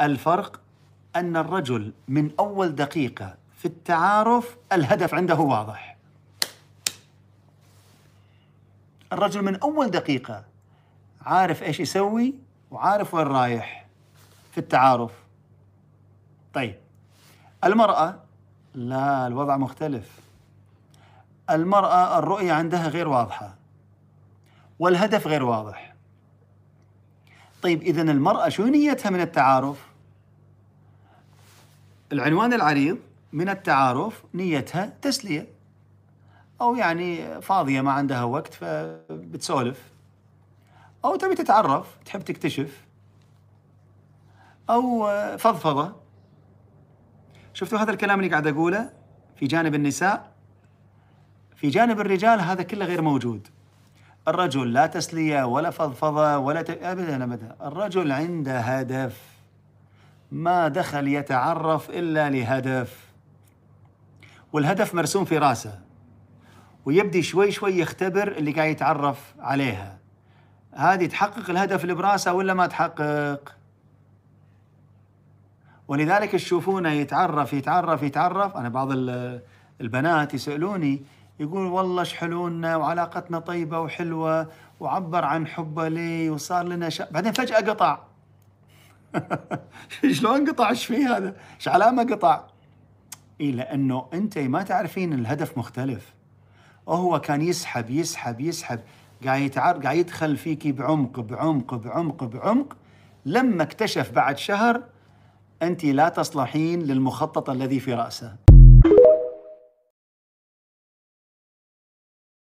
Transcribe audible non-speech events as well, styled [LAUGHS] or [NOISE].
الفرق أن الرجل من أول دقيقة في التعارف الهدف عنده واضح الرجل من أول دقيقة عارف إيش يسوي وعارف وين رايح في التعارف طيب المرأة لا الوضع مختلف المرأة الرؤية عندها غير واضحة والهدف غير واضح طيب إذا المرأة شو نيتها من التعارف العنوان العريض من التعارف نيتها تسلية أو يعني فاضية ما عندها وقت فبتسولف أو تبي تتعرف تحب تكتشف أو فضفضة شفتوا هذا الكلام اللي قاعد أقوله في جانب النساء في جانب الرجال هذا كله غير موجود الرجل لا تسلية ولا فضفضة ولا ت... أبدا أبدا الرجل عنده هدف ما دخل يتعرف إلا لهدف والهدف مرسوم في راسه ويبدي شوي شوي يختبر اللي قاعد يتعرف عليها هذه تحقق الهدف اللي براسه ولا ما تحقق ولذلك تشوفونه يتعرف يتعرف يتعرف أنا بعض البنات يسألوني يقول والله شحلونا وعلاقتنا طيبة وحلوة وعبر عن حبه لي وصار لنا شا... بعدين فجأة قطع [LAUGHS] شلون قطع ايش فيه هذا؟ ايش علامه قطع؟ اي لانه انت ما تعرفين الهدف مختلف هو كان يسحب يسحب يسحب قاعد يتعر قاعد يدخل فيكي بعمق بعمق بعمق بعمق لما اكتشف بعد شهر انت لا تصلحين للمخطط الذي في راسه